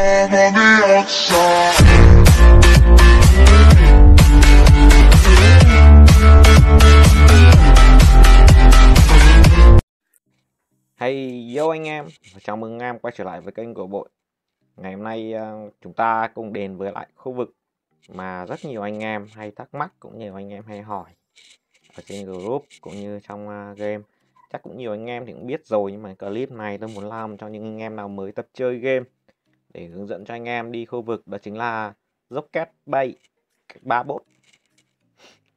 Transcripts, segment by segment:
Over the Hey yo anh em, chào mừng anh em quay trở lại với kênh của Bội Ngày hôm nay ờ, chúng ta cùng đến với lại khu vực mà rất nhiều anh em hay thắc mắc cũng nhiều anh em hay hỏi ở trên group cũng như trong ờ, game Chắc cũng nhiều anh em thì cũng biết rồi nhưng mà clip này tôi muốn làm cho những anh em nào mới tập chơi game để hướng dẫn cho anh em đi khu vực đó chính là dốc két Bay ba bốt.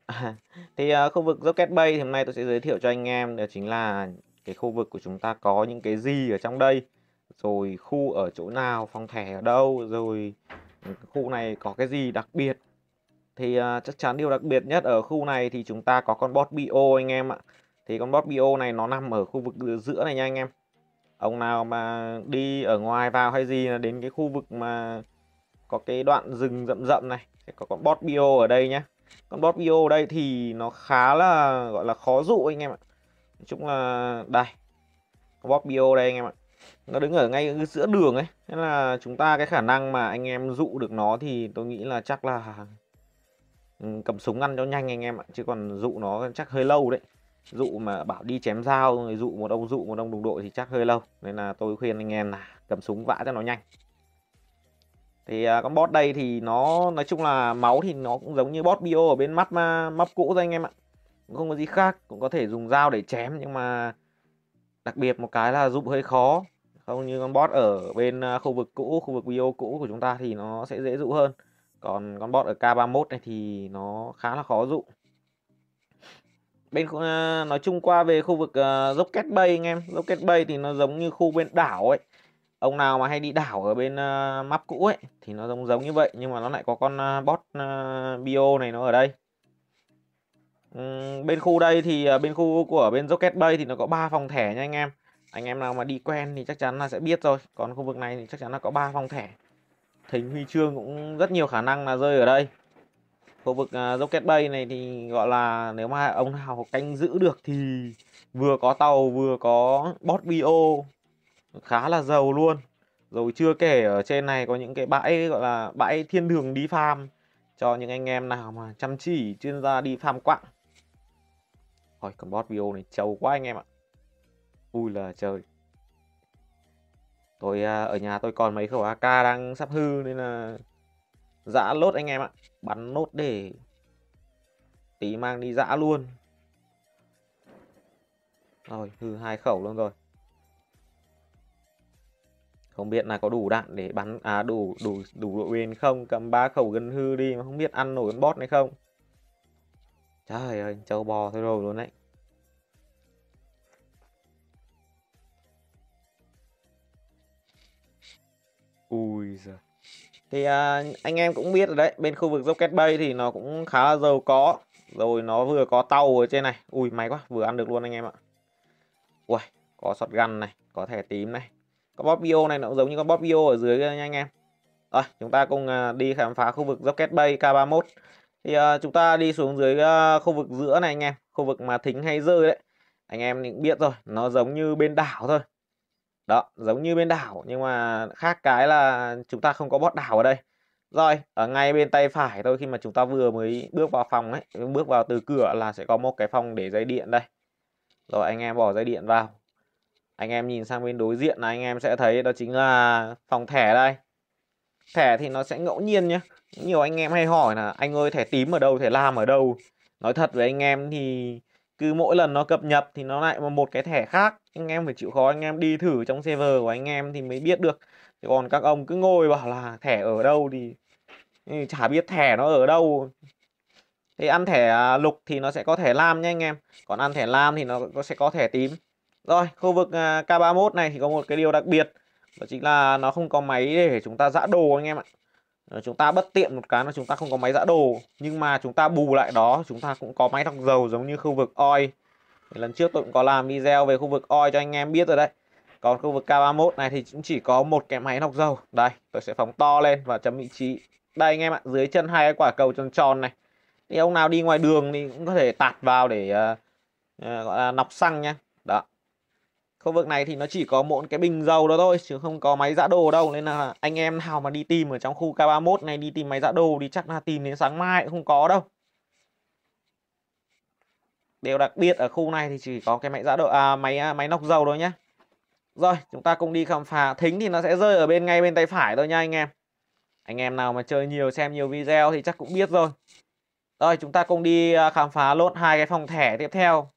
thì uh, khu vực dốc két Bay thì hôm nay tôi sẽ giới thiệu cho anh em đó chính là cái khu vực của chúng ta có những cái gì ở trong đây rồi khu ở chỗ nào phòng thẻ ở đâu rồi khu này có cái gì đặc biệt thì uh, chắc chắn điều đặc biệt nhất ở khu này thì chúng ta có con bot bio anh em ạ thì con bot bio này nó nằm ở khu vực giữa này nha anh em ông nào mà đi ở ngoài vào hay gì là đến cái khu vực mà có cái đoạn rừng rậm rậm này sẽ có con bot bio ở đây nhé con bot bio ở đây thì nó khá là gọi là khó dụ anh em ạ nói chung là đây con bot bio đây anh em ạ nó đứng ở ngay giữa đường ấy nên là chúng ta cái khả năng mà anh em dụ được nó thì tôi nghĩ là chắc là ừ, cầm súng ăn cho nhanh anh em ạ chứ còn dụ nó chắc hơi lâu đấy dụ mà bảo đi chém dao rồi dụ một ông dụ một ông đồng đội thì chắc hơi lâu nên là tôi khuyên anh em là cầm súng vã cho nó nhanh thì à, con bot đây thì nó nói chung là máu thì nó cũng giống như bot bio ở bên mắt mà cũ thôi anh em ạ cũng không có gì khác cũng có thể dùng dao để chém nhưng mà đặc biệt một cái là dụ hơi khó không như con bot ở bên à, khu vực cũ khu vực bio cũ của chúng ta thì nó sẽ dễ dụ hơn còn con bot ở k 31 này thì nó khá là khó dụ bên uh, nói chung qua về khu vực uh, Rocket Bay anh em Rocket Bay thì nó giống như khu bên đảo ấy ông nào mà hay đi đảo ở bên uh, map cũ ấy thì nó giống giống như vậy nhưng mà nó lại có con uh, bot uh, bio này nó ở đây uhm, bên khu đây thì uh, bên khu của bên Rocket Bay thì nó có ba phòng thẻ nha anh em anh em nào mà đi quen thì chắc chắn là sẽ biết rồi còn khu vực này thì chắc chắn là có ba phòng thẻ thính huy chương cũng rất nhiều khả năng là rơi ở đây khu vực à, Rocket Bay này thì gọi là nếu mà ông nào canh giữ được thì vừa có tàu vừa có bot bio khá là giàu luôn rồi chưa kể ở trên này có những cái bãi gọi là bãi thiên đường đi farm cho những anh em nào mà chăm chỉ chuyên gia đi farm quạng Ôi còn bot bio này trâu quá anh em ạ Ui là trời Tôi à, ở nhà tôi còn mấy khẩu AK đang sắp hư nên là Dã lốt anh em ạ. Bắn nốt để tí mang đi dã luôn. Rồi, hư hai khẩu luôn rồi. Không biết là có đủ đạn để bắn à đủ đủ đủ độ bền không, cầm ba khẩu gần hư đi mà không biết ăn nổi con boss này không. Trời ơi, châu bò thôi rồi luôn đấy. Ui giời thì à, anh em cũng biết rồi đấy bên khu vực Rocket Bay thì nó cũng khá là giàu có rồi nó vừa có tàu ở trên này ui may quá vừa ăn được luôn anh em ạ ui có sọt shotgun này có thẻ tím này có bóp bio này nó cũng giống như con bóp bio ở dưới nha anh em rồi à, chúng ta cùng à, đi khám phá khu vực Rocket Bay K31 thì uh, chúng ta đi xuống dưới uh, khu vực giữa này anh em khu vực mà thính hay rơi đấy anh em cũng biết rồi nó giống như bên đảo thôi đó, giống như bên đảo nhưng mà khác cái là chúng ta không có bot đảo ở đây. Rồi, ở ngay bên tay phải thôi khi mà chúng ta vừa mới bước vào phòng ấy, bước vào từ cửa là sẽ có một cái phòng để dây điện đây. Rồi anh em bỏ dây điện vào. Anh em nhìn sang bên đối diện là anh em sẽ thấy đó chính là phòng thẻ đây. Thẻ thì nó sẽ ngẫu nhiên nhé Nhiều anh em hay hỏi là anh ơi thẻ tím ở đâu, thẻ lam ở đâu. Nói thật với anh em thì cứ mỗi lần nó cập nhật thì nó lại một cái thẻ khác anh em phải chịu khó anh em đi thử trong server của anh em thì mới biết được Chứ còn các ông cứ ngồi bảo là thẻ ở đâu thì, thì chả biết thẻ nó ở đâu thì ăn thẻ à, lục thì nó sẽ có thẻ lam nha anh em còn ăn thẻ lam thì nó sẽ có thẻ tím rồi khu vực à, K31 này thì có một cái điều đặc biệt đó chính là nó không có máy để chúng ta dã đồ anh em ạ Ờ, chúng ta bất tiện một cái là chúng ta không có máy giã đồ nhưng mà chúng ta bù lại đó chúng ta cũng có máy lọc dầu giống như khu vực oi lần trước tôi cũng có làm video về khu vực oi cho anh em biết rồi đấy còn khu vực K31 này thì cũng chỉ có một cái máy lọc dầu đây tôi sẽ phóng to lên và chấm vị trí đây anh em ạ dưới chân hai cái quả cầu tròn tròn này thì ông nào đi ngoài đường thì cũng có thể tạt vào để uh, uh, gọi là nọc xăng nhá khu vực này thì nó chỉ có mỗi cái bình dầu đó thôi chứ không có máy giã đồ đâu nên là anh em nào mà đi tìm ở trong khu K31 này đi tìm máy giã đồ thì chắc là tìm đến sáng mai cũng không có đâu điều đặc biệt ở khu này thì chỉ có cái máy giã đồ à, máy à, máy nóc dầu thôi nhé. rồi chúng ta cùng đi khám phá thính thì nó sẽ rơi ở bên ngay bên tay phải thôi nha anh em anh em nào mà chơi nhiều xem nhiều video thì chắc cũng biết rồi rồi chúng ta cùng đi à, khám phá lốt hai cái phòng thẻ tiếp theo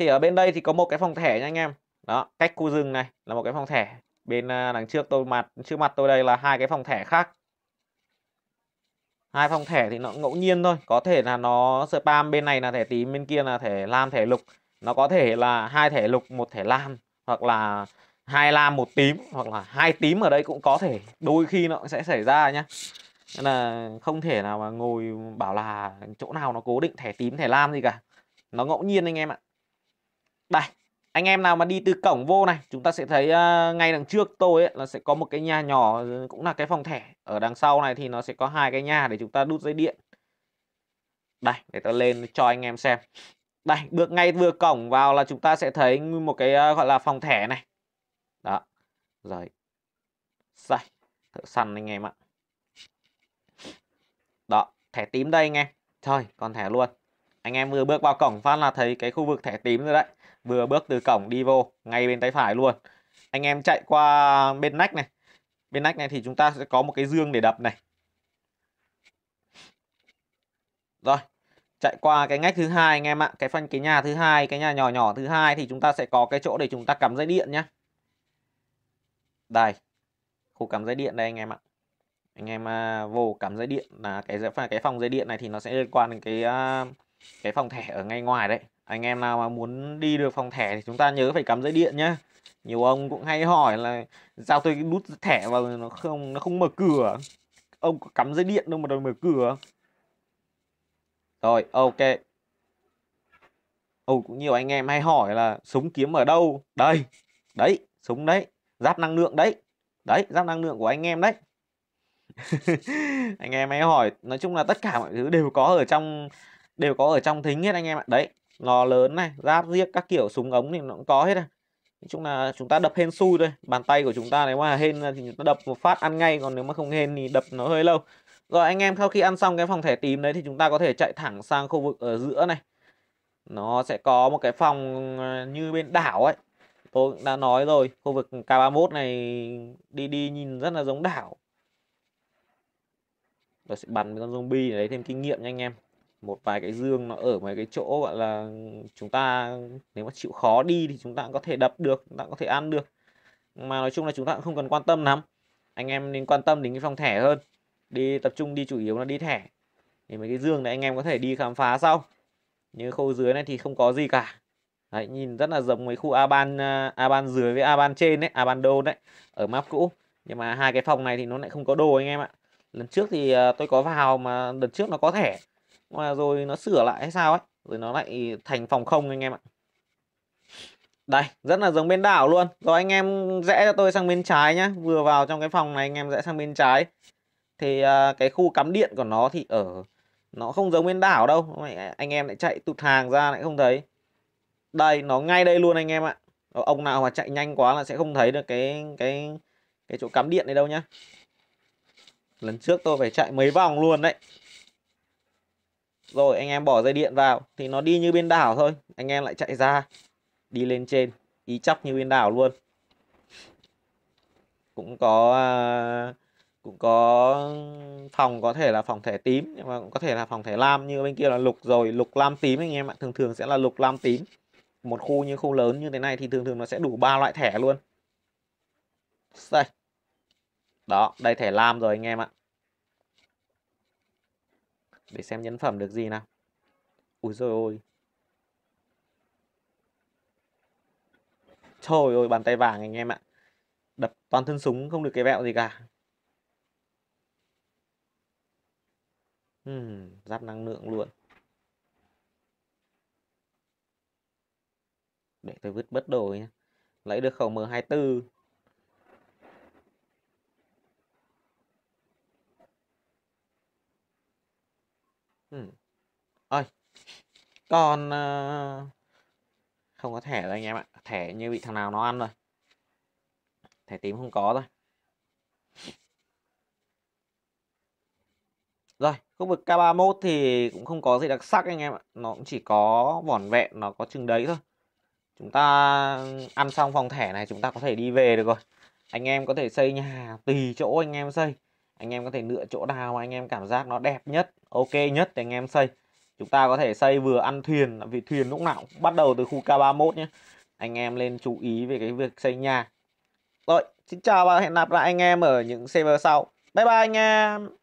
thì ở bên đây thì có một cái phòng thẻ nha anh em đó cách khu rừng này là một cái phòng thẻ bên à, đằng trước tôi mặt trước mặt tôi đây là hai cái phòng thẻ khác hai phòng thẻ thì nó ngẫu nhiên thôi có thể là nó spam bên này là thẻ tím bên kia là thẻ lam thẻ lục nó có thể là hai thẻ lục một thẻ lam hoặc là hai lam một tím hoặc là hai tím ở đây cũng có thể đôi khi nó sẽ xảy ra nhá nên là không thể nào mà ngồi bảo là chỗ nào nó cố định thẻ tím thẻ lam gì cả nó ngẫu nhiên anh em ạ đây, anh em nào mà đi từ cổng vô này, chúng ta sẽ thấy uh, ngay đằng trước tôi ấy, là sẽ có một cái nhà nhỏ ờ, cũng là cái phòng thẻ. Ở đằng sau này thì nó sẽ có hai cái nhà để chúng ta đút dây điện. Đây, để tôi lên cho anh em xem. Đây, bước ngay vừa cổng vào là chúng ta sẽ thấy một cái uh, gọi là phòng thẻ này. Đó. Rồi. Sai. Thợ săn anh em ạ. Đó, thẻ tím đây anh em. Thôi, còn thẻ luôn anh em vừa bước vào cổng phát là thấy cái khu vực thẻ tím rồi đấy vừa bước từ cổng đi vô ngay bên tay phải luôn anh em chạy qua bên nách này bên nách này thì chúng ta sẽ có một cái dương để đập này rồi chạy qua cái ngách thứ hai anh em ạ cái phân cái nhà thứ hai cái nhà nhỏ nhỏ thứ hai thì chúng ta sẽ có cái chỗ để chúng ta cắm dây điện nhá đây khu cắm dây điện đây anh em ạ anh em à, vô cắm dây điện là cái cái phòng dây điện này thì nó sẽ liên quan đến cái à, cái phòng thẻ ở ngay ngoài đấy anh em nào mà muốn đi được phòng thẻ thì chúng ta nhớ phải cắm dây điện nhá nhiều ông cũng hay hỏi là sao tôi đút thẻ vào nó không nó không mở cửa ông có cắm dây điện đâu mà đòi mở cửa rồi ok ông cũng nhiều anh em hay hỏi là súng kiếm ở đâu đây đấy súng đấy giáp năng lượng đấy đấy giáp năng lượng của anh em đấy anh em hãy hỏi nói chung là tất cả mọi thứ đều có ở trong đều có ở trong thính hết anh em ạ đấy lò lớn này giáp riết các kiểu súng ống thì nó cũng có hết này nói chung là chúng ta đập hên xui thôi bàn tay của chúng ta nếu mà hên thì chúng ta đập một phát ăn ngay còn nếu mà không hên thì đập nó hơi lâu rồi anh em sau khi ăn xong cái phòng thẻ tím đấy thì chúng ta có thể chạy thẳng sang khu vực ở giữa này nó sẽ có một cái phòng ờ, như bên đảo ấy tôi đã nói rồi khu vực K31 này đi đi nhìn rất là giống đảo tôi sẽ bắn con zombie để lấy thêm kinh nghiệm nha anh em một vài cái dương nó ở mấy cái chỗ gọi là chúng ta nếu mà chịu khó đi thì chúng ta cũng có thể đập được chúng ta cũng có thể ăn được mà nói chung là chúng ta cũng không cần quan tâm lắm anh em nên quan tâm đến cái phòng thẻ hơn đi tập trung đi chủ yếu là đi thẻ thì mấy cái dương này anh em có thể đi khám phá sau như khu dưới này thì không có gì cả đấy, nhìn rất là giống mấy khu a ban à, a ban dưới với a ban trên đấy a ban đô đấy ở map cũ nhưng mà hai cái phòng này thì nó lại không có đồ anh em ạ lần trước thì à, tôi có vào mà lần trước nó có thẻ mà rồi nó sửa lại hay sao ấy rồi nó lại thành phòng không anh em ạ đây rất là giống bên đảo luôn rồi anh em rẽ cho tôi sang bên trái nhá vừa vào trong cái phòng này anh em rẽ sang bên trái thì uh, cái khu cắm điện của nó thì ở nó không giống bên đảo đâu anh em lại chạy tụt hàng ra lại không thấy đây nó ngay đây luôn anh em ạ ông nào mà chạy nhanh quá là sẽ không thấy được cái cái cái chỗ cắm điện này đâu nhá lần trước tôi phải chạy mấy vòng luôn đấy rồi anh em bỏ dây điện vào thì nó đi như bên đảo thôi anh em lại chạy ra đi lên trên ý chóc như bên đảo luôn cũng có à, cũng có phòng có thể là phòng thẻ tím nhưng mà cũng có thể là phòng thẻ lam như bên kia là lục rồi lục lam tím anh em ạ thường thường sẽ là lục lam tím một khu như khu lớn như thế này thì thường thường nó sẽ đủ ba loại thẻ luôn đây đó đây thẻ lam rồi anh em ạ để xem nhân phẩm được gì nào. Úi rồi ôi. Trời ơi, bàn tay vàng anh em ạ. Đập toàn thân súng không được cái vẹo gì cả. Uhm, giáp năng lượng luôn. Để tôi vứt bớt đồ nhé. Lấy được khẩu M24. ừ. ơi còn ờ, không có thẻ rồi anh em ạ thẻ như bị thằng nào nó ăn rồi thẻ tím không có rồi Rồi, khu vực K31 thì cũng không có gì đặc sắc anh em ạ. Nó cũng chỉ có vỏn vẹn, nó có chừng đấy thôi. Chúng ta ăn xong phòng thẻ này chúng ta có thể đi về được rồi. Anh em có thể xây nhà tùy chỗ anh em xây anh em có thể lựa chỗ nào mà anh em cảm giác nó đẹp nhất ok nhất để anh em xây chúng ta có thể xây vừa ăn thuyền vì thuyền lúc nào cũng bắt đầu từ khu K31 nhé anh em lên chú ý về cái việc xây nhà rồi xin chào và hẹn gặp lại anh em ở những server sau bye bye anh em